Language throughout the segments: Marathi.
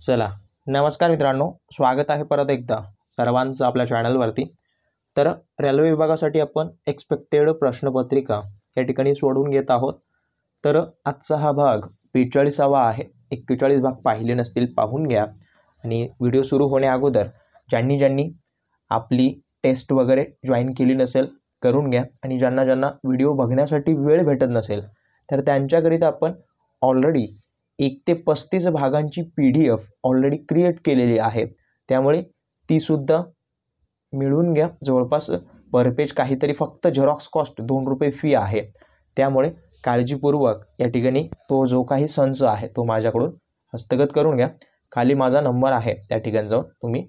चला नमस्कार मित्रांनो स्वागत आहे परत एकदा सर्वांचं आपल्या चॅनलवरती तर रेल्वे विभागासाठी आपण एक्सपेक्टेड प्रश्नपत्रिका या ठिकाणी सोडून घेत आहोत तर आजचा हा भाग बेचाळीसावा आहे एक्केचाळीस भाग पाहिले नसतील पाहून घ्या आणि व्हिडिओ सुरू होण्या अगोदर ज्यांनी ज्यांनी आपली टेस्ट वगैरे जॉईन केली नसेल करून घ्या आणि ज्यांना ज्यांना व्हिडिओ बघण्यासाठी वेळ भेटत नसेल तर त्यांच्याकरिता आपण ऑलरेडी एक ते पस्तीस भागांची P D F already create केलेली आहे त्यामुळे तीसुद्धा मिळून घ्या जवळपास पर पेज काहीतरी फक्त झेरॉक्स कॉस्ट दोन रुपये फी आहे त्यामुळे काळजीपूर्वक या ठिकाणी तो जो काही संच आहे तो माझ्याकडून हस्तगत करून घ्या खाली माझा नंबर आहे त्या ठिकाणी जाऊन तुम्ही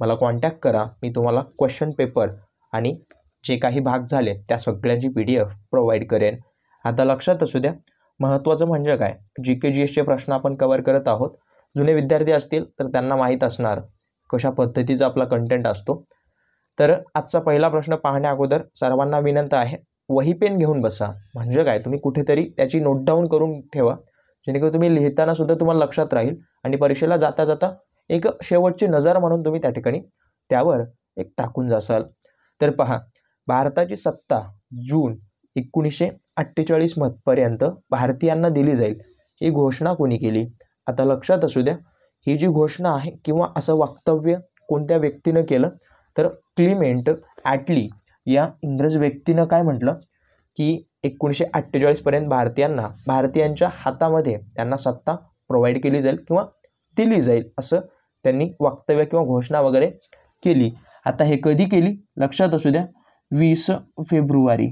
मला कॉन्टॅक्ट करा मी तुम्हाला क्वेश्चन पेपर आणि जे काही भाग झाले त्या सगळ्यांची पी डी एफ प्रोव्हाइड करेन आता लक्षात असू द्या महत्त्वाचं म्हणजे काय जी के जी एसचे प्रश्न आपण कवर करत आहोत जुने विद्यार्थी असतील तर त्यांना माहीत असणार कशा पद्धतीचा आपला कंटेंट असतो तर आजचा पहिला प्रश्न पाहण्या अगोदर सर्वांना विनंती आहे वही पेन घेऊन बसा म्हणजे काय तुम्ही कुठेतरी त्याची नोट डाऊन करून ठेवा जेणेकरून तुम्ही लिहिताना सुद्धा तुम्हाला लक्षात राहील आणि परीक्षेला जाता जाता एक शेवटची नजर म्हणून तुम्ही त्या ठिकाणी त्यावर एक टाकून जासाल तर पहा भारताची सत्ता जून एकोणीसशे अठ्ठेचाळीस मतपर्यंत भारतीयांना दिली जाईल ही घोषणा कोणी केली आता लक्षात असू द्या ही जी घोषणा आहे किंवा असं वक्तव्य कोणत्या व्यक्तीनं केलं तर क्लिमेंट ॲटली या इंग्रज व्यक्तीनं काय म्हटलं की एकोणीसशे अठ्ठेचाळीसपर्यंत भारतीयांना भारतीयांच्या हातामध्ये त्यांना सत्ता प्रोव्हाइड केली जाईल किंवा दिली जाईल असं त्यांनी वक्तव्य किंवा घोषणा वगैरे केली आता हे कधी केली लक्षात असू द्या वीस फेब्रुवारी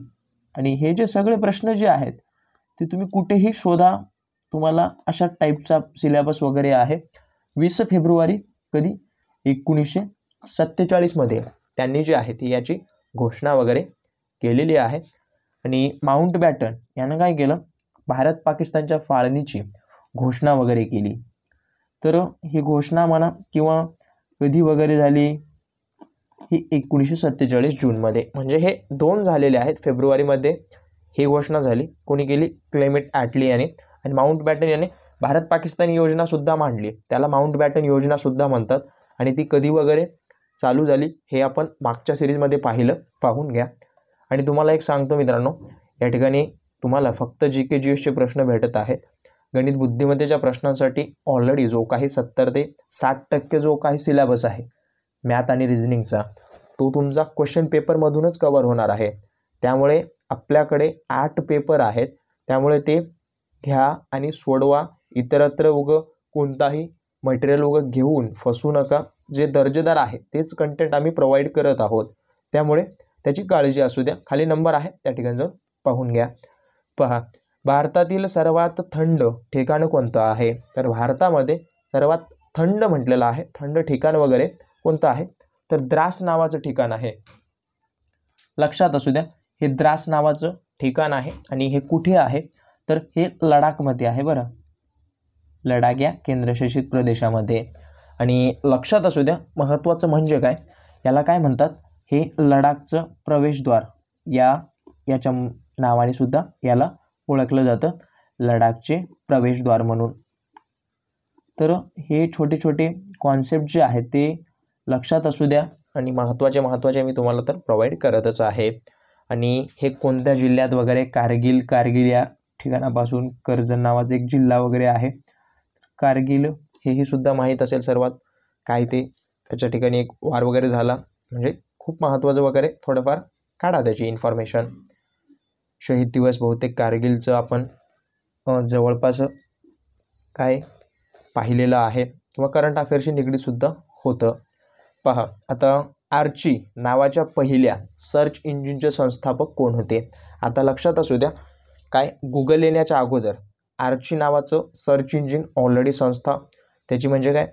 आणि हे जे सगळे प्रश्न जे आहेत ते तुम्ही कुठेही शोधा तुम्हाला अशा टाईपचा सिलेबस वगैरे आहे वीस फेब्रुवारी कधी एकोणीसशे सत्तेचाळीसमध्ये त्यांनी जी आहे ती याची घोषणा वगैरे केलेली आहे आणि माउंट बॅटन यानं काय केलं भारत पाकिस्तानच्या फाळणीची घोषणा वगैरे केली तर ही घोषणा म्हणा किंवा कधी वगैरे झाली ही एकोणीसशे सत्तेचाळीस जूनमध्ये म्हणजे हे दोन झालेले आहेत फेब्रुवारीमध्ये ही घोषणा झाली कोणी केली क्लेमेट ॲटली याने आणि माउंट बॅटन याने भारत पाकिस्तान योजनासुद्धा मांडली त्याला माउंट बॅटन योजनासुद्धा म्हणतात आणि ती कधी वगैरे चालू झाली हे आपण मागच्या सिरीजमध्ये पाहिलं पाहून घ्या आणि तुम्हाला एक सांगतो मित्रांनो या ठिकाणी तुम्हाला फक्त जी के जी एसचे प्रश्न भेटत आहेत गणित बुद्धिमत्तेच्या प्रश्नांसाठी ऑलरेडी जो काही सत्तर ते साठ टक्के जो काही सिलेबस आहे मॅथ आणि रिझनिंगचा तो तुमचा क्वेश्चन पेपरमधूनच कवर होणार आहे त्यामुळे आपल्याकडे आठ पेपर आहेत त्यामुळे ते घ्या आणि सोडवा इतरत्र उगं कोणताही मटेरियल उगं घेऊन फसू नका जे दर्जेदार आहे तेच कंटेंट आम्ही प्रोव्हाइड करत आहोत त्यामुळे त्याची काळजी असू द्या खाली नंबर आहे त्या ठिकाणी जाऊन पाहून घ्या पहा भारतातील सर्वात थंड ठिकाण कोणतं आहे तर भारतामध्ये सर्वात थंड म्हटलेलं आहे थंड ठिकाण वगैरे कोणतं आहे तर द्रास नावाचं ठिकाण आहे लक्षात असू द्या हे द्रास नावाचं ठिकाण आहे आणि हे कुठे आहे तर हे लडाखमध्ये आहे बरं लडाख या केंद्रशासित प्रदेशामध्ये आणि लक्षात असू द्या महत्त्वाचं म्हणजे काय याला काय म्हणतात हे लडाखचं प्रवेशद्वार या याच्या नावाने सुद्धा याला ओळखलं जातं लडाखचे प्रवेशद्वार म्हणून तर हे छोटे छोटे कॉन्सेप्ट जे आहेत ते लक्षात असू द्या आणि महत्त्वाचे महत्त्वाचे मी तुम्हाला तर प्रोव्हाइड करतच आहे आणि हे कोणत्या जिल्ह्यात वगैरे कारगिल कारगिल या ठिकाणापासून कर्ज नावाचा एक जिल्हा वगैरे आहे कारगिल हेही सुद्धा माहीत असेल सर्वात काय ते त्याच्या ठिकाणी एक वार वगैरे झाला म्हणजे खूप महत्त्वाचं वगैरे थोडंफार काढा त्याची इन्फॉर्मेशन शहीद दिवस बहुतेक कारगिलचं आपण जवळपास काय पाहिलेलं आहे किंवा करंट अफेअरशी निगडीतसुद्धा होतं पहा आता आर्ची नावाच्या पहिल्या सर्च इंजिनचे संस्थापक कोण होते आता लक्षात असू द्या काय गुगल येण्याच्या अगोदर आर्ची नावाचं सर्च इंजिन ऑलरेडी संस्था त्याची म्हणजे काय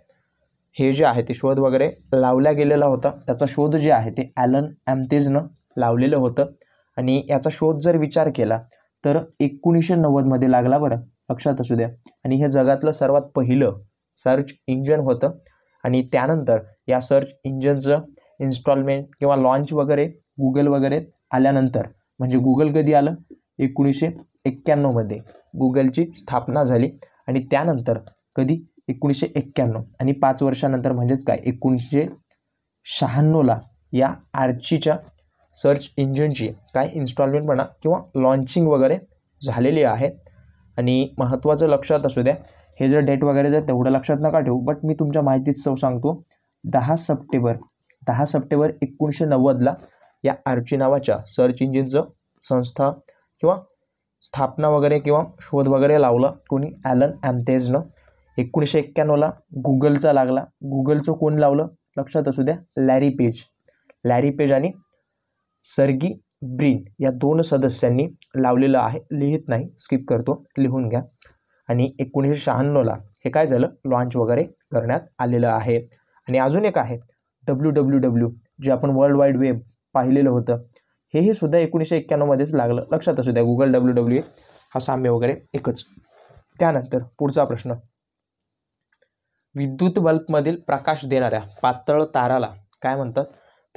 हे जे आहे ते शोध वगैरे लावला गेलेला होता त्याचा शोध जे आहे ते ॲलन ॲमतेजनं लावलेलं होतं आणि याचा शोध जर विचार केला तर एकोणीसशे नव्वदमध्ये लागला बरं लक्षात असू द्या आणि हे जगातलं सर्वात पहिलं सर्च इंजिन होतं आणि त्यानंतर या सर्च इंजिनचं इन्स्टॉलमेंट किंवा लॉन्च वगैरे गुगल वगैरे आल्यानंतर म्हणजे गुगल कधी आलं एकोणीसशे एक्क्याण्णवमध्ये गुगलची स्थापना झाली आणि त्यानंतर कधी एकोणीसशे एक्क्याण्णव आणि पाच वर्षानंतर म्हणजेच काय एकोणीसशे शहाण्णवला या आर्चीच्या सर्च इंजिनची काय इन्स्टॉलमेंट म्हणा किंवा लॉन्चिंग वगैरे झालेली आहे आणि महत्त्वाचं लक्षात असू द्या हे जर डेट वगैरे जर तेवढं लक्षात नका ठेवू बट मी तुमच्या माहितीत सौ सांगतो दहा सप्टेंबर दहा सप्टेंबर एकोणीसशे नव्वदला या आर्ची नावाच्या सर्च इंजिनचं संस्था किंवा स्थापना वगैरे किंवा शोध वगैरे लावला कोणी ॲलन ॲमतेजनं एकोणीसशे एक्क्याण्णवला गुगलचा लागला गुगलचं कोण लावलं लक्षात असू द्या लॅरी पेज लॅरी पेज आणि सर्गी ब्रिन या दोन सदस्यांनी लावलेलं आहे लिहित नाही स्किप करतो लिहून घ्या आणि एकोणीसशे शहाण्णवला हे काय झालं लॉन्च वगैरे करण्यात आलेलं आहे आणि अजून एक आहे डब्ल्यू डब्ल्यू डब्ल्यू जे आपण वर्ल्ड वाईड वेब पाहिलेलं होतं हेही सुद्धा एकोणीसशे एक्क्याण्णवमध्येच लागलं लक्षात असू द्या गुगल डब्ल्यू डब्ल्यू ए हा साम्य वगैरे एकच त्यानंतर पुढचा प्रश्न विद्युत बल्बमधील प्रकाश देणाऱ्या पातळ ताराला काय म्हणतात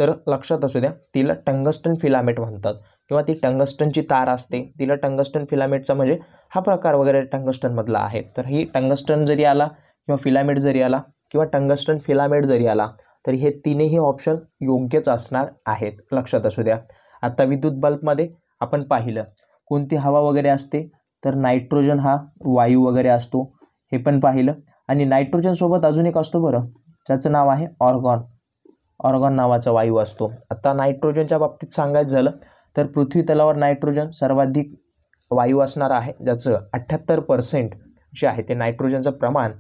तर लक्षात असू द्या तिला टंगस्टन फिलामेट म्हणतात किंवा ती टंगस्टनची तार असते तिला टंगस्टन फिलामेटचा म्हणजे हा प्रकार वगैरे टंगस्टनमधला आहे तर ही टंगस्टन जरी आला किंवा फिलामेट जरी आला किंवा टंगस्टन फिलामेट जरी आला तर हे तिन्ही ऑप्शन योग्यच असणार आहेत लक्षात असू द्या आता विद्युत बल्बमध्ये आपण पाहिलं कोणती हवा वगैरे असते तर नायट्रोजन हा वायू वगैरे असतो हे पण पाहिलं आणि नायट्रोजनसोबत अजून एक असतो बरं ज्याचं नाव आहे ऑर्गॉन ऑर्गॉन नावाचा वायू असतो आता नायट्रोजनच्या बाबतीत सांगायचं झालं तर पृथ्वी तलावर नायट्रोजन सर्वाधिक वायू असणार आहे ज्याचं अठ्ठ्याहत्तर पर्सेंट जे आहे ते नायट्रोजनचं प्रमाण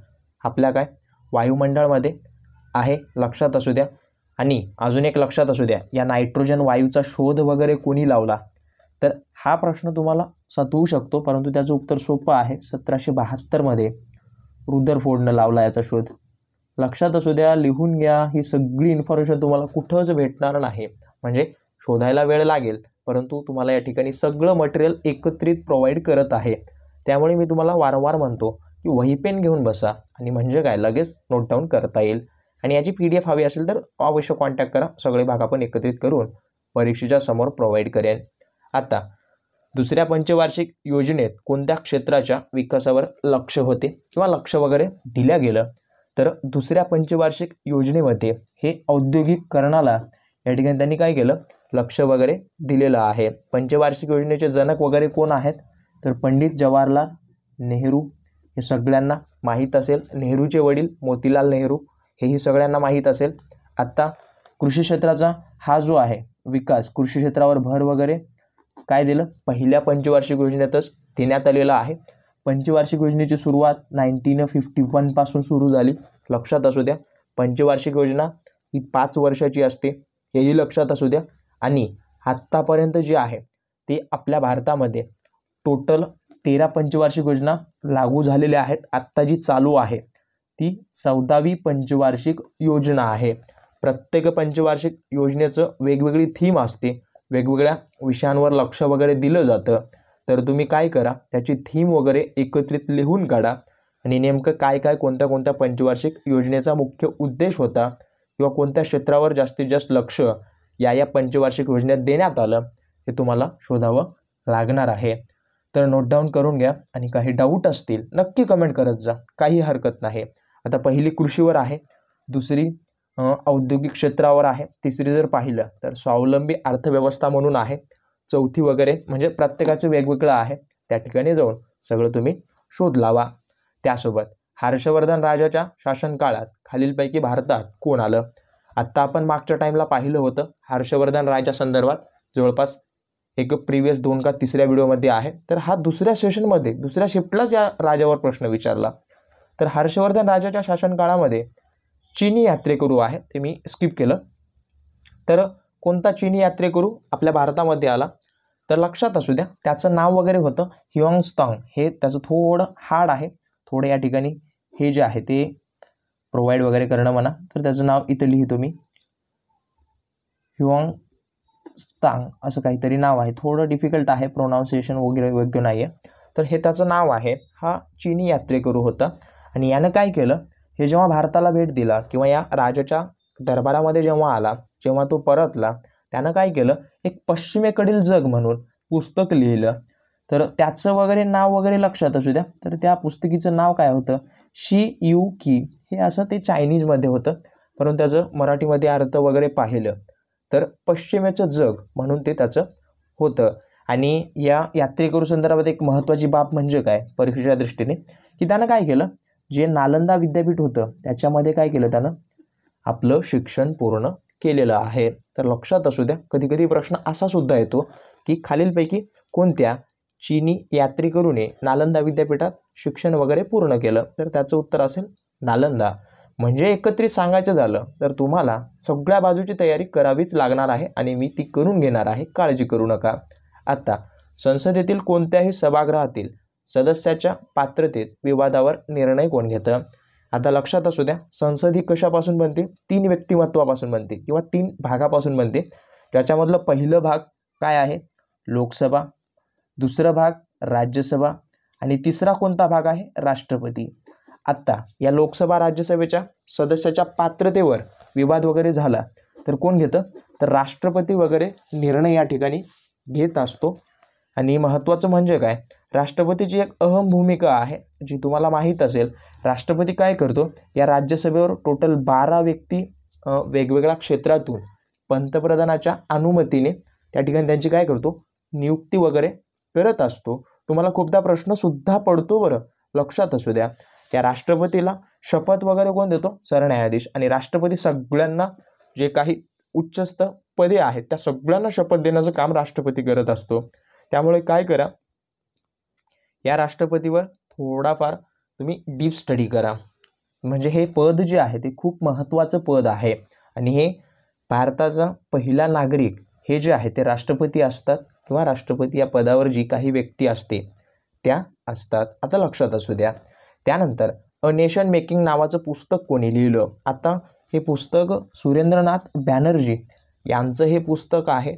आपल्या काय वायुमंडळामध्ये आहे लक्षात असू द्या आणि अजून एक लक्षात असू द्या या नायट्रोजन वायूचा शोध वगैरे कोणी लावला तर हा प्रश्न तुम्हाला सतवू शकतो परंतु त्याचं उत्तर सोपं आहे सतराशे बहात्तरमध्ये फोडनं लावला याचा शोध लक्षात असू द्या लिहून घ्या ही सगळी इन्फॉर्मेशन तुम्हाला कुठंच भेटणार नाही म्हणजे शोधायला वेळ लागेल परंतु तुम्हाला या ठिकाणी सगळं मटेरियल एकत्रित प्रोव्हाइड करत आहे त्यामुळे मी तुम्हाला वारंवार म्हणतो की वही पेन घेऊन बसा आणि म्हणजे काय लगेच नोट डाऊन करता येईल आणि याची पी डी एफ हवी असेल तर अवश्य कॉन्टॅक्ट करा सगळे भाग आपण एकत्रित करून परीक्षेच्या समोर प्रोव्हाइड करेन आता दुसऱ्या पंचवार्षिक योजनेत कोणत्या क्षेत्राच्या विकासावर लक्ष होते किंवा लक्ष वगैरे दिल्या गेलं तर दुसऱ्या पंचवार्षिक योजनेमध्ये हे औद्योगिकरणाला या ठिकाणी त्यांनी काय केलं लक्ष वगैरे दिलेलं आहे पंचवार्षिक योजनेचे जनक वगैरे कोण आहेत तर पंडित जवाहरलाल नेहरू हे सगळ्यांना माहीत असेल नेहरूचे वडील मोतीलाल नेहरू हेही सगळ्यांना माहीत असेल आत्ता कृषी क्षेत्राचा हा जो आहे विकास कृषी क्षेत्रावर भर वगैरे काय दिलं पहिल्या पंचवार्षिक योजनेतच देण्यात आलेला आहे पंचवार्षिक योजनेची सुरुवात नाईन्टीन फिफ्टी वनपासून सुरू झाली लक्षात असू द्या पंचवार्षिक योजना ही पाच वर्षाची असते हेही लक्षात असू द्या आणि आत्तापर्यंत जे आहे ते आपल्या भारतामध्ये टोटल तेरा पंचवार्षिक योजना लागू झालेल्या आहेत आत्ता जी चालू आहे ती चौदावी पंचवार्षिक योजना आहे प्रत्येक पंचवार्षिक योजनेचं वेगवेगळी थीम असते वेगवेगळ्या विषयांवर लक्ष वगैरे दिलं जातं तर तुम्ही काय करा त्याची थीम वगैरे एकत्रित लिहून काढा आणि नेमकं काय काय कोणत्या कोणत्या पंचवार्षिक योजनेचा मुख्य उद्देश होता किंवा कोणत्या क्षेत्रावर जास्तीत जास्त लक्ष या या पंचवार्षिक योजनेत देण्यात आलं हे तुम्हाला शोधावं लागणार आहे तर नोट डाऊन करून घ्या आणि काही डाऊट असतील नक्की कमेंट करत जा काही हरकत नाही आता पहिली कृषीवर आहे दुसरी औद्योगिक क्षेत्रावर आहे तिसरी जर पाहिलं तर स्वावलंबी अर्थव्यवस्था म्हणून आहे चौथी वगैरे म्हणजे प्रत्येकाचं वेगवेगळं आहे त्या ठिकाणी जाऊन सगळं तुम्ही शोध लावा त्यासोबत हर्षवर्धन राजाच्या शासनकाळात खालीलपैकी भारतात कोण आलं आत्ता आपण मागच्या टाईमला पाहिलं होतं हर्षवर्धन राजा संदर्भात जवळपास एक प्रिव्हियस दोन का तिसऱ्या व्हिडिओमध्ये आहे तर हा दुसऱ्या सेशनमध्ये दुसऱ्या शिफ्टलाच या राजावर प्रश्न विचारला तर हर्षवर्धन राजाच्या शासनकाळामध्ये चीनी यात्रेकरू आहे ते मी स्किप केलं तर कोणता चीनी यात्रेकरू आपल्या भारतामध्ये आला तर लक्षात असू द्या त्याचं नाव वगैरे होतं हिवांगस्तॉंग हे त्याचं थोडं हार्ड आहे थोडं या ठिकाणी हे जे आहे ते प्रोव्हाइड वगैरे करणं म्हणा तर त्याचं नाव इथं लिहितो मी हिवांग स्टांग असं काहीतरी नाव आहे थोडं डिफिकल्ट आहे प्रोनाऊन्सिएशन वगैरे योग्य नाही आहे तर हे त्याचं नाव आहे हा चीनी यात्रेकरू होता आणि यानं काय केलं हे जेव्हा भारताला भेट दिला किंवा या राजाच्या दरबारामध्ये जेव्हा आला जेव्हा तो परतला त्यानं काय केलं एक पश्चिमेकडील जग म्हणून पुस्तक लिहिलं तर त्याचं वगैरे नाव वगैरे लक्षात असू द्या तर त्या पुस्तकीचं नाव काय होतं शी यू की हे असं ते चायनीजमध्ये होतं परंतु त्याचं मराठीमध्ये अर्थ वगैरे पाहिलं तर पश्चिमेचं जग म्हणून ते त्याचं होतं आणि या यात्रेकरू संदर्भात एक महत्त्वाची बाब म्हणजे काय परीक्षेच्या दृष्टीने की त्यानं काय केलं जे नालंदा विद्यापीठ होतं त्याच्यामध्ये काय केलं त्यानं आपलं शिक्षण पूर्ण केलेलं आहे तर लक्षात असू द्या कधी कधी प्रश्न असा सुद्धा येतो की खालीलपैकी कोणत्या चीनी यात्रेकरूने नालंदा विद्यापीठात शिक्षण वगैरे पूर्ण केलं तर त्याचं उत्तर असेल नालंदा म्हणजे एकत्रित सांगायचं झालं तर तुम्हाला सगळ्या बाजूची तयारी करावीच लागणार आहे आणि मी ती करून घेणार आहे काळजी करू नका आता संसदेतील कोणत्याही सभागृहातील सदस्याच्या पात्रतेत विवादावर निर्णय कोण घेतं आता लक्षात असू द्या संसद ही कशापासून बनते तीन व्यक्तिमत्वापासून बनते किंवा तीन भागापासून बनते ज्याच्यामधलं पहिलं भाग काय आहे लोकसभा दुसरा भाग राज्यसभा आणि तिसरा कोणता भाग आहे राष्ट्रपती आत्ता या लोकसभा राज्यसभेच्या सदस्याच्या पात्रतेवर विवाद वगैरे झाला तर कोण घेतं तर राष्ट्रपती वगैरे निर्णय या ठिकाणी घेत असतो आणि महत्त्वाचं म्हणजे काय राष्ट्रपतीची एक अहम भूमिका आहे जी तुम्हाला माहीत असेल राष्ट्रपती काय करतो या राज्यसभेवर टोटल बारा व्यक्ती वेगवेगळ्या क्षेत्रातून पंतप्रधानाच्या अनुमतीने त्या ठिकाणी त्यांची काय करतो नियुक्ती वगैरे करत असतो तुम्हाला खूपदा प्रश्नसुद्धा पडतो बरं लक्षात असू द्या त्या राष्ट्रपतीला शपथ वगैरे कोण देतो सरन्यायाधीश आणि राष्ट्रपती सगळ्यांना जे काही उच्चस्त पदे आहेत त्या सगळ्यांना शपथ देण्याचं काम राष्ट्रपती करत असतो त्यामुळे काय करा या राष्ट्रपतीवर थोडाफार तुम्ही डीप स्टडी करा म्हणजे हे पद जे आहे ते खूप महत्त्वाचं पद आहे आणि हे भारताचा पहिला नागरिक हे जे आहे ते राष्ट्रपती असतात किंवा राष्ट्रपती या पदावर जी काही व्यक्ती असते त्या असतात आता लक्षात असू द्या त्यानंतर अ नेशन मेकिंग नावाचं पुस्तक कोणी लिहिलं आता हे पुस्तक सुरेंद्रनाथ बॅनर्जी यांचं हे पुस्तक आहे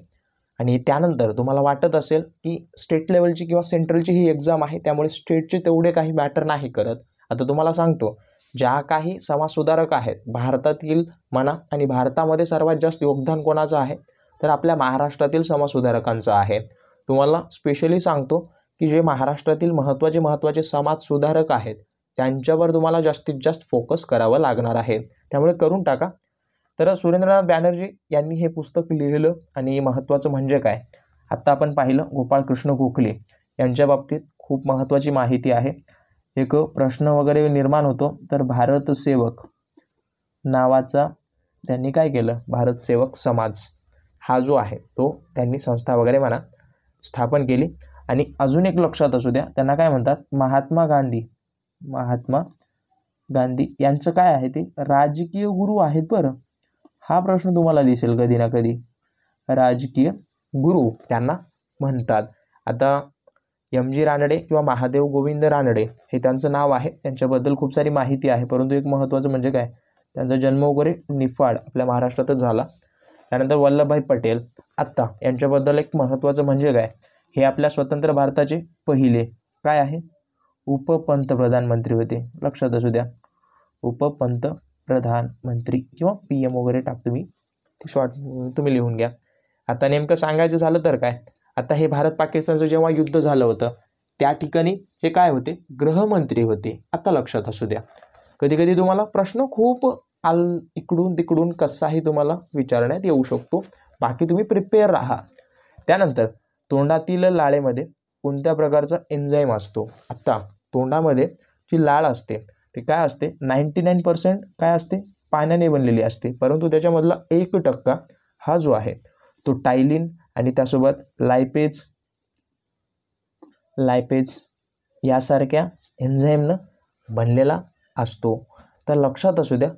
आणि त्यानंतर तुम्हाला वाटत असेल की स्टेट लेवलची किंवा सेंट्रलची ही एक्झाम आहे त्यामुळे स्टेटचे तेवढे काही मॅटर नाही करत आता तुम्हाला सांगतो ज्या काही समाजसुधारक आहेत भारतातील म्हणा आणि भारतामध्ये सर्वात जास्त योगदान कोणाचं आहे तर आपल्या महाराष्ट्रातील समाजसुधारकांचं आहे तुम्हाला स्पेशली सांगतो की जे महाराष्ट्रातील महत्त्वाचे महत्त्वाचे समाजसुधारक आहेत त्यांच्यावर तुम्हाला जास्तीत जास्त फोकस करावं लागणार आहे त्यामुळे करून टाका तर सुरेंद्रनाथ बॅनर्जी यांनी हे पुस्तक लिहिलं आणि महत्त्वाचं म्हणजे काय आत्ता आपण पाहिलं गोपाळ कृष्ण गोखले यांच्या बाबतीत खूप महत्त्वाची माहिती आहे एक प्रश्न वगैरे निर्माण होतो तर भारत सेवक नावाचा त्यांनी काय केलं भारत सेवक समाज हा जो आहे तो त्यांनी संस्था वगैरे म्हणा स्थापन केली आणि अजून एक लक्षात असू द्या त्यांना काय म्हणतात महात्मा गांधी महात्मा गांधी यांचं काय आहे ते राजकीय गुरु आहेत बरं हा प्रश्न तुम्हाला दिसेल कधी ना कधी राजकीय गुरु त्यांना म्हणतात आता एम जी रानडे किंवा महादेव गोविंद रानडे हे त्यांचं नाव आहे त्यांच्याबद्दल खूप सारी माहिती आहे परंतु एक महत्त्वाचं म्हणजे काय त्यांचा जन्म वगैरे निफाड आपल्या महाराष्ट्रातच झाला त्यानंतर वल्लभभाई पटेल आत्ता यांच्याबद्दल एक महत्त्वाचं म्हणजे काय हे आपल्या स्वतंत्र भारताचे पहिले काय आहे उपपंतप्रधानमंत्री मंत्री होते लक्षात असू द्या उपपंत प्रधानमंत्री किंवा पी एम वगैरे टाक तुम्ही ते शॉर्ट तुम्ही लिहून घ्या आता नेमकं सांगायचं झालं तर काय आता हे भारत पाकिस्तानचं जेव्हा युद्ध झालं होतं त्या ठिकाणी हे काय होते गृहमंत्री होते आता लक्षात असू द्या कधी कधी तुम्हाला प्रश्न खूप आल इकडून तिकडून कसाही तुम्हाला विचारण्यात येऊ शकतो बाकी तुम्ही प्रिपेअर राहा त्यानंतर तोंडातील लाळेमध्ये कोणत्या प्रकारचा एन्झाईम असतो आत्ता तोंडामध्ये जी लाळ असते ते काय असते नाईंटी नाईन पर्सेंट काय असते पाण्याने बनलेली असते परंतु त्याच्यामधला एक टक्का हा जो आहे तो टायलिन आणि त्यासोबत लायपेज लायपेज यासारख्या एन्झाईमनं बनलेला असतो तर लक्षात असू द्या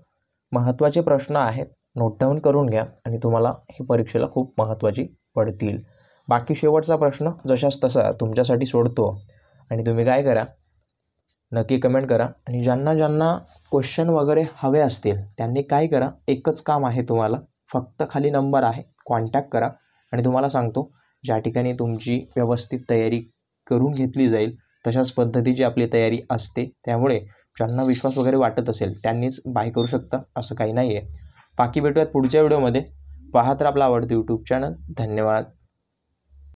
महत्त्वाचे प्रश्न आहेत नोट डाऊन करून घ्या आणि तुम्हाला हे परीक्षेला खूप महत्त्वाची पडतील बाकी शेवटचा प्रश्न जशाच तसा तुमच्यासाठी सोडतो आणि तुम्ही काय करा नक्की कमेंट करा आणि ज्यांना ज्यांना क्वेश्चन वगैरे हवे असतील त्यांनी काय करा एकच काम आहे तुम्हाला फक्त खाली नंबर आहे कॉन्टॅक्ट करा आणि तुम्हाला सांगतो ज्या ठिकाणी तुमची व्यवस्थित तयारी करून घेतली जाईल तशाच पद्धतीची आपली तयारी असते त्यामुळे ज्यांना विश्वास वगैरे वाटत असेल त्यांनीच बाय करू शकता असं काही नाही आहे बाकी भेटूयात पुढच्या व्हिडिओमध्ये पाहत तर आपला आवडतं यूट्यूब चॅनल धन्यवाद